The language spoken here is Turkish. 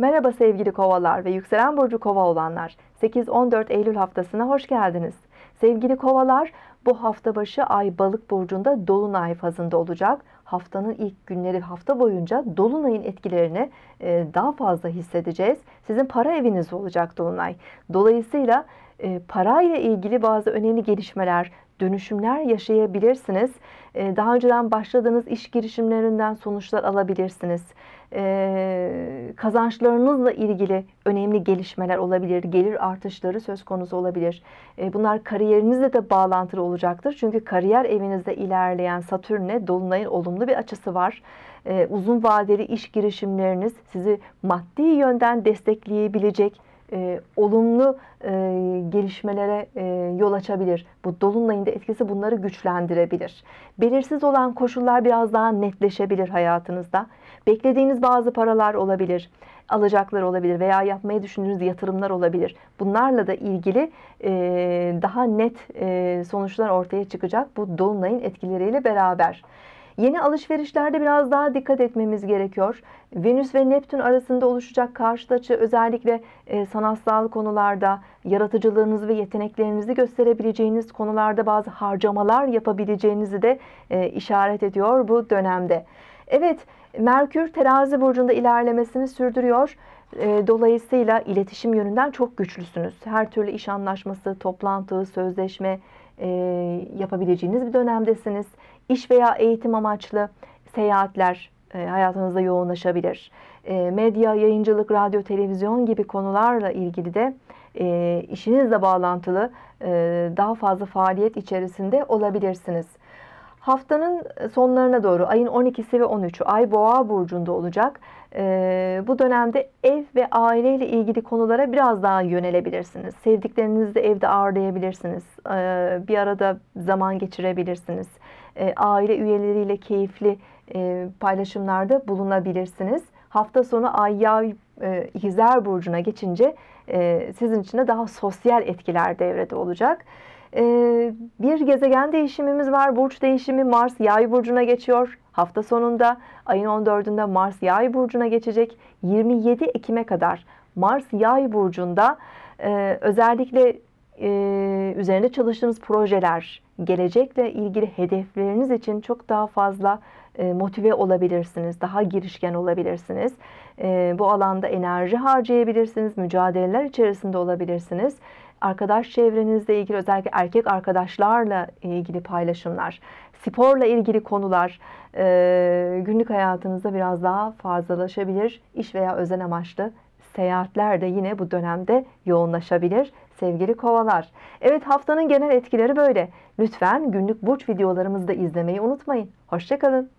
Merhaba sevgili kovalar ve yükselen burcu kova olanlar. 8-14 Eylül haftasına hoş geldiniz. Sevgili kovalar bu hafta başı ay balık burcunda dolunay fazında olacak. Haftanın ilk günleri hafta boyunca dolunayın etkilerini e, daha fazla hissedeceğiz. Sizin para eviniz olacak dolunay. Dolayısıyla e, parayla ilgili bazı önemli gelişmeler, dönüşümler yaşayabilirsiniz. Ee, daha önceden başladığınız iş girişimlerinden sonuçlar alabilirsiniz. Ee, kazançlarınızla ilgili önemli gelişmeler olabilir. Gelir artışları söz konusu olabilir. Ee, bunlar kariyerinizle de bağlantılı olacaktır. Çünkü kariyer evinizde ilerleyen Satürn'e Dolunay'ın olumlu bir açısı var. Uzun vadeli iş girişimleriniz sizi maddi yönden destekleyebilecek e, olumlu e, gelişmelere e, yol açabilir. Bu dolunayın da etkisi bunları güçlendirebilir. Belirsiz olan koşullar biraz daha netleşebilir hayatınızda. Beklediğiniz bazı paralar olabilir, alacaklar olabilir veya yapmayı düşündüğünüz yatırımlar olabilir. Bunlarla da ilgili e, daha net e, sonuçlar ortaya çıkacak bu dolunayın etkileriyle beraber. Yeni alışverişlerde biraz daha dikkat etmemiz gerekiyor. Venüs ve Neptün arasında oluşacak karşıt açı özellikle e, sanatsal konularda yaratıcılığınızı ve yeteneklerinizi gösterebileceğiniz konularda bazı harcamalar yapabileceğinizi de e, işaret ediyor bu dönemde. Evet, Merkür terazi burcunda ilerlemesini sürdürüyor. Ee, dolayısıyla iletişim yönünden çok güçlüsünüz. Her türlü iş anlaşması, toplantı, sözleşme e, yapabileceğiniz bir dönemdesiniz. İş veya eğitim amaçlı seyahatler e, hayatınızda yoğunlaşabilir. E, medya, yayıncılık, radyo, televizyon gibi konularla ilgili de işinizle bağlantılı daha fazla faaliyet içerisinde olabilirsiniz. Haftanın e, sonlarına doğru ayın 12'si ve 13'ü ay boğa burcunda olacak. Ee, bu dönemde ev ve aileyle ilgili konulara biraz daha yönelebilirsiniz. Sevdiklerinizi de evde ağırlayabilirsiniz. Ee, bir arada zaman geçirebilirsiniz. Ee, aile üyeleriyle keyifli e, paylaşımlarda bulunabilirsiniz. Hafta sonu ay yay e, hizar burcuna geçince e, sizin için de daha sosyal etkiler devrede olacak. Ee, bir gezegen değişimimiz var. Burç değişimi Mars yay burcuna geçiyor. Hafta sonunda ayın 14'ünde Mars yay burcuna geçecek. 27 Ekim'e kadar Mars yay burcunda e, özellikle e, üzerinde çalıştığınız projeler, gelecekle ilgili hedefleriniz için çok daha fazla e, motive olabilirsiniz, daha girişken olabilirsiniz. Bu alanda enerji harcayabilirsiniz, mücadeleler içerisinde olabilirsiniz arkadaş çevrenizle ilgili özellikle erkek arkadaşlarla ilgili paylaşımlar, sporla ilgili konular e, günlük hayatınızda biraz daha fazlalaşabilir. İş veya özel amaçlı seyahatler de yine bu dönemde yoğunlaşabilir sevgili kovalar. Evet haftanın genel etkileri böyle. Lütfen günlük burç videolarımızı da izlemeyi unutmayın. Hoşçakalın.